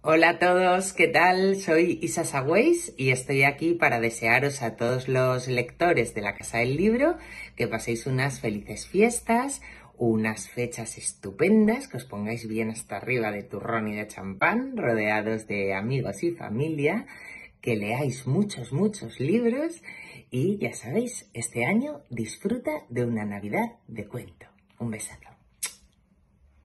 Hola a todos, ¿qué tal? Soy Isa Sagüeis y estoy aquí para desearos a todos los lectores de la Casa del Libro que paséis unas felices fiestas, unas fechas estupendas, que os pongáis bien hasta arriba de turrón y de champán, rodeados de amigos y familia, que leáis muchos, muchos libros y ya sabéis, este año disfruta de una Navidad de cuento. Un besazo.